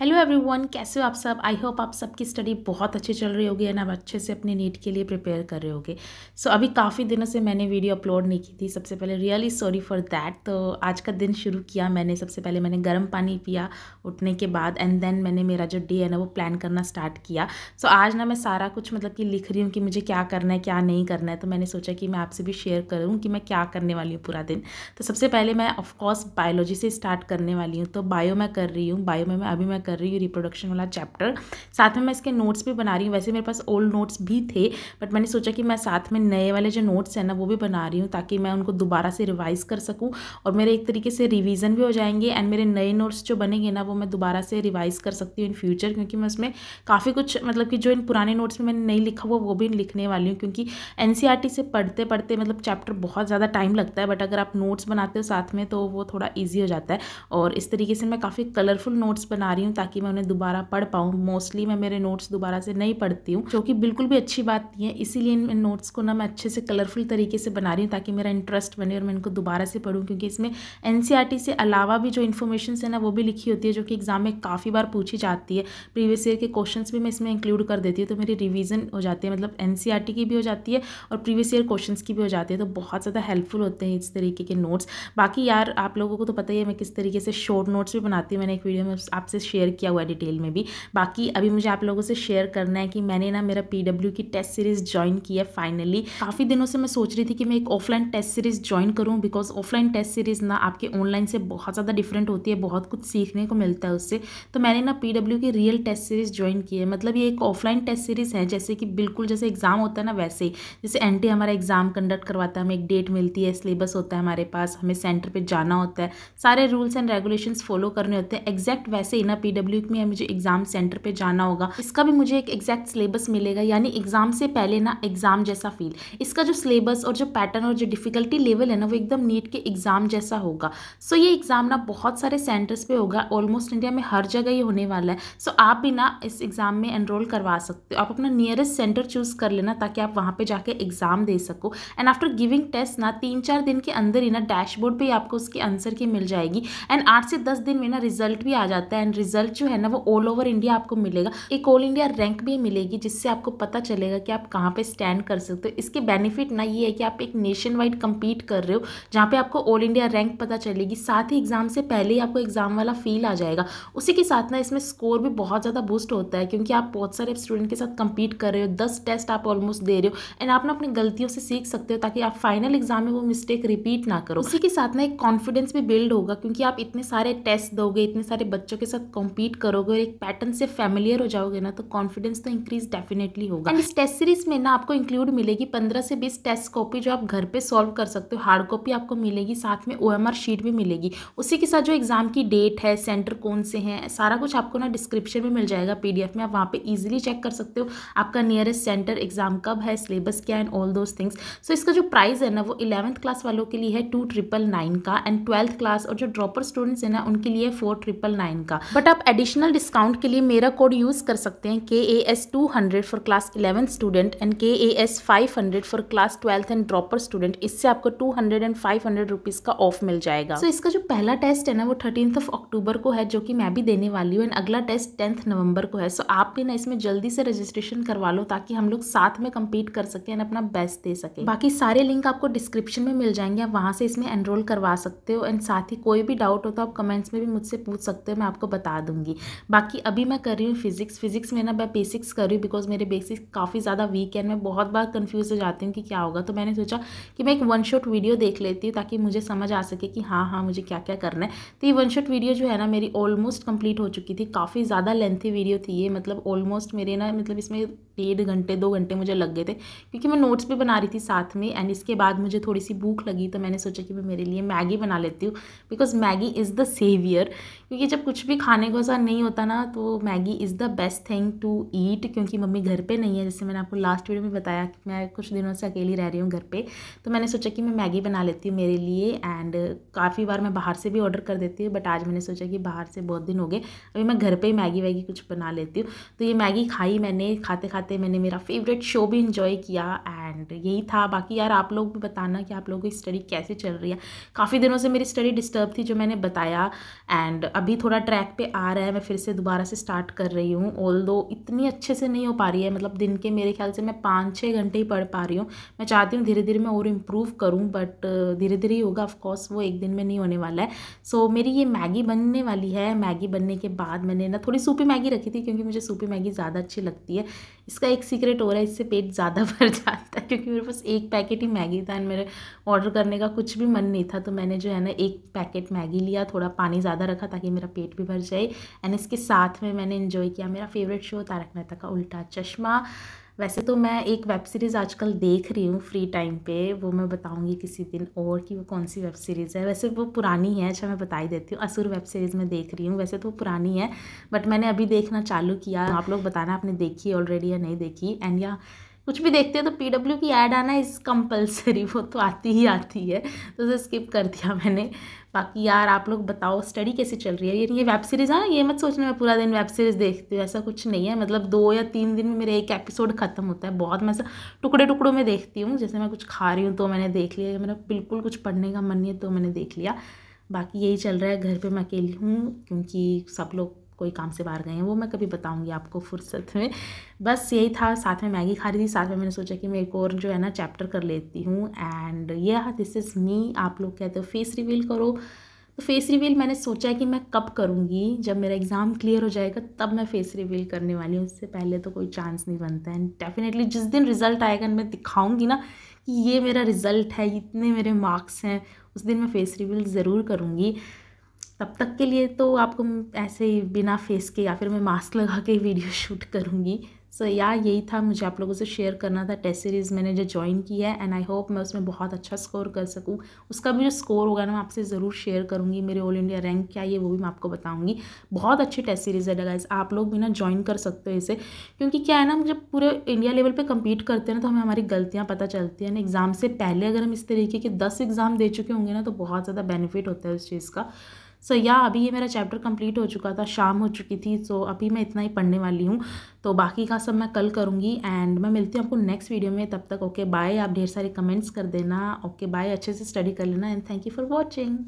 hello everyone कैसे हो आप सब आई होप आप सबकी स्टडी बहुत अच्छी चल रही होगी एंड आप अच्छे से अपने नीट के लिए प्रिपेयर कर रहे होगे सो so, अभी काफ़ी दिनों से मैंने वीडियो अपलोड नहीं की थी सबसे पहले रियली सॉरी फॉर दैट तो आज का दिन शुरू किया मैंने सबसे पहले मैंने गर्म पानी पिया उठने के बाद एंड देन मैंने मेरा जो डे है ना वो प्लान करना स्टार्ट किया सो so, आज ना मैं सारा कुछ मतलब कि लिख रही हूँ कि मुझे क्या करना है क्या नहीं करना है तो मैंने सोचा कि मैं आपसे भी शेयर करूँ कि मैं क्या करने वाली हूँ पूरा दिन तो सबसे पहले मैं ऑफकोर्स बायोलॉजी से स्टार्ट करने वाली हूँ तो बायो मैं कर रही हूँ बायो में मैं अभी मैं कर रही हूँ रिप्रोडक्शन वाला चैप्टर साथ में मैं इसके नोट्स भी बना रही हूँ वैसे मेरे पास ओल्ड नोट्स भी थे बट मैंने सोचा कि मैं साथ में नए वाले जो नोट्स हैं ना वो भी बना रही हूँ ताकि मैं उनको दोबारा से रिवाइज़ कर सकूँ और मेरे एक तरीके से रिविज़न भी हो जाएंगे एंड मेरे नए नोट्स जो बनेंगे ना वो मैं दोबारा से रिवाइज़ कर सकती हूँ इन फ्यूचर क्योंकि मैं उसमें काफ़ी कुछ मतलब कि जो इन पुराने नोट्स में मैंने नहीं लिखा हुआ वो भी लिखने वाली हूँ क्योंकि एन e से पढ़ते पढ़ते मतलब चैप्टर बहुत ज़्यादा टाइम लगता है बट अगर आप नोट्स बनाते हो साथ में तो वो थोड़ा ईजी हो जाता है और इस तरीके से मैं काफ़ी कलरफुल नोट्स बना रही हूँ ताकि मैं उन्हें दोबारा पढ़ पाऊँ मोस्टली मैं मेरे नोट्स दोबारा से नहीं पढ़ती हूँ जो कि बिल्कुल भी अच्छी बात नहीं है इसीलिए इन नोट्स को ना मैं अच्छे से कलरफुल तरीके से बना रही हूँ ताकि मेरा इंटरेस्ट बने और मैं इनको दोबारा से पढ़ूँ क्योंकि इसमें एन e से अलावा भी जो इन्फॉर्मेशन है ना वो भी लिखी होती है जो कि एग्ज़ाम में काफ़ी बार पूछी जाती है प्रीवियस ईयर के क्वेश्चन भी मैं इसमें इंक्लूड कर देती हूँ तो मेरी रिविज़न हो जाती है मतलब एन e की भी हो जाती है और प्रीवियस ईयर क्वेश्चन की भी हो जाती है तो बहुत ज़्यादा हेल्पफुल होते हैं इस तरीके के नोट्स बाकी यार आप लोगों को तो पता ही है मैं किस तरीके से शॉर्ट नोट्स भी बनाती हूँ मैंने एक वीडियो में आपसे शेयर किया हुआ है डिटेल में भी बाकी अभी मुझे आप लोगों से शेयर करना है कि मैंने ना मेरा पीडब्ल्यू की टेस्ट सीरीज़ ज्वाइन की है फाइनली काफ़ी दिनों से मैं सोच रही थी कि मैं एक ऑफलाइन टेस्ट सीरीज़ ज्वाइन करूँ बिकॉज ऑफलाइन टेस्ट सीरीज़ ना आपके ऑनलाइन से बहुत ज़्यादा डिफरेंट होती है बहुत कुछ सीखने को मिलता है उससे तो मैंने ना पी की रियल टेस्ट सीरीज़ ज्वाइन की है मतलब ये एक ऑफलाइन टेस्ट सीरीज़ है जैसे कि बिल्कुल जैसे एग्ज़ाम होता है ना वैसे ही जैसे एन e हमारा एग्ज़ाम कंडक्ट करवाता है हमें एक डेट मिलती है सिलेबस होता है हमारे पास हमें सेंटर पर जाना होता है सारे रूल्स एंड रेगुलेशन फॉलो करने होते हैं एग्जैक्ट वैसे ही ना पी में मुझे एग्ज़ाम सेंटर पर जाना होगा इसका भी मुझे एक एग्जैक्ट सिलेबस मिलेगा यानी एग्ज़ाम से पहले ना एग्ज़ाम जैसा फील इसका जो सिलेबस और जो पैटर्न और जो डिफ़िकल्टी लेवल है ना वो एकदम नीट के एग्ज़ाम जैसा होगा सो so, ये एग्ज़ाम ना बहुत सारे सेंटर्स पे होगा ऑलमोस्ट इंडिया में हर जगह ये होने वाला है सो so, आप भी ना इस एग्ज़ाम में एनरोल करवा सकते हो आप अपना नियरेस्ट सेंटर चूज़ कर लेना ताकि आप वहाँ पर जाकर एग्ज़ाम दे सको एंड आफ्टर गिविंग टेस्ट ना तीन चार दिन के अंदर ही ना डैशबोर्ड पर आपको उसकी आंसर की मिल जाएगी एंड आठ से दस दिन में ना रिजल्ट भी आ जाता है एंड रिजल्ट जो है ना वो ऑल ओवर इंडिया आपको मिलेगा एक ऑल इंडिया रैंक भी मिलेगी जिससे आपको पता चलेगा कि आप कहाँ पे स्टैंड कर सकते हो इस इसके बेनिफिट ना ये है कि आप एक नेशन वाइड कम्पीट कर रहे हो जहाँ पर आपको ऑल इंडिया रैंक पता चलेगी साथ ही एग्ज़ाम से पहले ही आपको एग्ज़ाम वाला फील आ जाएगा उसी के साथ ना इसमें स्कोर भी बहुत ज़्यादा बूस्ट होता है क्योंकि आप बहुत सारे स्टूडेंट के साथ कम्पीट कर रहे हो दस टेस्ट आप ऑलमोस्ट दे रहे हो एंड आप ना अपनी गलतियों से सीख सकते हो ताकि आप फाइनल एग्जाम में वो मिस्टेक रिपीट ना करो उसी के साथ ना एक कॉन्फिडेंस भी बिल्ड होगा क्योंकि आप इतने सारे टेस्ट दोगे इतने सारे बच्चों के साथ कंपीट करोगे और एक पैटर्न से फैमिलियर हो जाओगे ना तो कॉन्फिडेंस तो इंक्रीज डेफिनेटली होगा एंड इस टेस्ट सीरीज में ना आपको इंक्लूड मिलेगी पंद्रह से बीस टेस्ट कॉपी जो आप घर पे सॉल्व कर सकते हो हार्ड कॉपी आपको मिलेगी साथ में ओएमआर शीट भी मिलेगी उसी के साथ जो एग्ज़ाम की डेट है सेंटर कौन से हैं सारा कुछ आपको ना डिस्क्रिप्शन में मिल जाएगा पी में आप वहाँ पर ईजिली चेक कर सकते हो आपका नियरेस्ट सेंटर एग्ज़ाम कब है सिलेबस क्या and all those things so इसका जो प्राइस है ना वो इलेवंथ क्लास वालों के लिए है टू ट्रिपल नाइन का एंड ट्वेल्थ क्लास और जो ड्रॉपर स्टूडेंट्स हैं ना उनके लिए फोर ट्रिपल नाइन का बट आप एडिशनल डिस्काउंट के लिए मेरा कोड यूज़ कर सकते हैं K A S two hundred for class eleven student and K A S five hundred for class twelfth and dropper student इससे आपको two hundred and five hundred rupees का off मिल जाएगा सो so, इसका जो पहला टेस्ट है ना वो थर्टीन ऑफ अक्टूबर को है जो कि मैं भी देने वाली हूँ एंड अगला टेस्ट टेंथ नवंबर को है सो so, आप भी ना इसमें जल्दी से रजिस्ट्रेशन करवा लो ताकि हम लोग साथ में कम्पीट कर सके एंड अपना बेस्ट दे सके बाकी सारे लिंक आपको डिस्क्रिप्शन में मिल जाएंगे आप वहाँ से इसमें एनरोल करवा सकते हो एंड साथ ही कोई भी डाउट हो तो आप कमेंट्स में भी मुझसे पूछ सकते हो मैं आपको बता दूंगी बाकी अभी मैं कर रही हूँ फिजिक्स फिजिक्स में ना मैं बेसिक्स कर रही हूँ बिकॉज मेरे बेसिक्स काफ़ी ज़्यादा वीक है मैं बहुत बार कन्फ्यूज़ से जाती हूँ कि क्या होगा तो मैंने सोचा कि मैं एक वन शॉट वीडियो देख लेती हूँ ताकि मुझे समझ आ सके कि हाँ हाँ मुझे क्या क्या करना है तो ये वन शॉट वीडियो जो है ना मेरी ऑलमोस्ट कंप्लीट हो चुकी थी काफ़ी ज़्यादा लेंथी वीडियो थी ये मतलब ऑलमोस्ट मेरे ना मतलब इसमें डेढ़ घंटे दो घंटे मुझे लग गए थे क्योंकि मैं नोट्स भी बना रही थी साथ में एंड इसके बाद मुझे थोड़ी सी भूख लगी तो मैंने सोचा कि मैं मेरे लिए मैगी बना लेती हूँ because Maggi is the saviour क्योंकि जब कुछ भी खाने को ऐसा नहीं होता ना तो Maggi is the best thing to eat क्योंकि मम्मी घर पे नहीं है जैसे मैंने आपको लास्ट वीडियो में बताया कि मैं कुछ दिनों से अकेली रह रही हूँ घर पे तो मैंने सोचा कि मैं मैगी बना लेती हूँ मेरे लिए एंड काफ़ी बार मैं बाहर से भी ऑर्डर कर देती हूँ बट आज मैंने सोचा कि बाहर से बहुत दिन हो गए अभी मैं घर पर ही मैगी वैगी कुछ बना लेती हूँ तो ये मैगी खाई मैंने खाते खाते मैंने मेरा फेवरेट शो भी इंजॉय किया एंड यही था बाकी यार आप लोग भी बताना कि आप लोगों की स्टडी कैसे चल रही है काफ़ी दिनों से मेरी स्टडी डिस्टर्ब थी जो मैंने बताया एंड अभी थोड़ा ट्रैक पे आ रहा है मैं फिर से दोबारा से स्टार्ट कर रही हूँ ऑल इतनी अच्छे से नहीं हो पा रही है मतलब दिन के मेरे ख्याल से मैं पाँच छः घंटे ही पढ़ पा रही हूँ मैं चाहती हूँ धीरे धीरे मैं और इम्प्रूव करूँ बट धीरे धीरे ही होगा ऑफकोर्स वो एक दिन में नहीं होने वाला है सो मेरी ये मैगी बनने वाली है मैगी बनने के बाद मैंने ना थोड़ी सूपी मैगी रखी थी क्योंकि मुझे सूपी मैगी ज़्यादा अच्छी लगती है इसका एक सीक्रेट हो रहा है इससे पेट ज़्यादा भर जाता है क्योंकि मेरे पास एक पैकेट ही मैगी था एंड मेरे ऑर्डर करने का कुछ भी मन नहीं था तो मैंने जो है ना एक पैकेट मैगी लिया थोड़ा पानी ज़्यादा रखा ताकि मेरा पेट भी भर जाए एंड इसके साथ में मैंने इन्जॉय किया मेरा फेवरेट शो तारक मेहता का उल्टा चश्मा वैसे तो मैं एक वेब सीरीज़ आजकल देख रही हूँ फ्री टाइम पे वो मैं बताऊँगी किसी दिन और कि वो कौन सी वेब सीरीज़ है वैसे वो पुरानी है अच्छा मैं बता ही देती हूँ असुर वेब सीरीज़ में देख रही हूँ वैसे तो वो पुरानी है बट मैंने अभी देखना चालू किया आप लोग बताना आपने देखी ऑलरेडी या नहीं देखी एंड या कुछ भी देखते हैं तो पी डब्ल्यू की ऐड आना इज़ कंपलसरी वो तो आती ही आती है तो उसे स्किप कर दिया मैंने बाकी यार आप लोग बताओ स्टडी कैसे चल रही है ये ये वेब सीरीज़ है ये मत सोचना मैं पूरा दिन वेब सीरीज़ देखती हूँ ऐसा कुछ नहीं है मतलब दो या तीन दिन में मेरे एक एपिसोड ख़त्म होता है बहुत मैं ऐसा टुकड़े टुकड़ों में देखती हूँ जैसे मैं कुछ खा रही हूँ तो मैंने देख लिया मेरा बिल्कुल कुछ पढ़ने का मन नहीं है तो मैंने देख लिया बाकी यही चल रहा है घर पर मैं अकेली हूँ क्योंकि सब लोग कोई काम से बाहर गए हैं वो मैं कभी बताऊँगी आपको फुर्सत में बस यही था साथ में मैगी खा रही थी साथ में मैंने सोचा कि मैं एक और जो है ना चैप्टर कर लेती हूँ एंड ये दिस इज़ मी आप लोग कहते हो फेस रिवील करो तो फेस रिवील मैंने सोचा कि मैं कब करूँगी जब मेरा एग्ज़ाम क्लियर हो जाएगा तब मैं फेस रिवील करने वाली हूँ उससे पहले तो कोई चांस नहीं बनता एंड डेफिनेटली जिस दिन रिज़ल्ट आएगा मैं दिखाऊँगी ना कि ये मेरा रिज़ल्ट है इतने मेरे मार्क्स हैं उस दिन मैं फेस रिवील ज़रूर करूँगी तब तक के लिए तो आपको ऐसे ही बिना फेस के या फिर मैं मास्क लगा के वीडियो शूट करूँगी सो so, यार यही था मुझे आप लोगों से शेयर करना था टेस्ट सीरीज़ मैंने जो ज्वाइन की है एंड आई होप मैं उसमें बहुत अच्छा स्कोर कर सकूँ उसका भी जो स्कोर होगा ना मैं आपसे ज़रूर शेयर करूँगी मेरे ऑल इंडिया रैंक क्या है वो भी मैं आपको बताऊँगी बहुत अच्छी टेस्ट सीरीज़ है गाइस आप लोग भी ना ज्वाइन कर सकते हो इसे क्योंकि क्या है ना जब पूरे इंडिया लेवल पर कम्पीट करते हैं ना तो हमें हमारी गलतियाँ पता चलती हैं एग्ज़ाम से पहले अगर हम इस तरीके के दस एग्ज़ाम दे चुके होंगे ना तो बहुत ज़्यादा बेनिफिट होता है उस चीज़ का सो so, या अभी ये मेरा चैप्टर कंप्लीट हो चुका था शाम हो चुकी थी सो so, अभी मैं इतना ही पढ़ने वाली हूँ तो बाकी का सब मैं कल करूँगी एंड मैं मिलती हूँ आपको नेक्स्ट वीडियो में तब तक ओके okay, बाय आप ढेर सारे कमेंट्स कर देना ओके okay, बाय अच्छे से स्टडी कर लेना and thank you for watching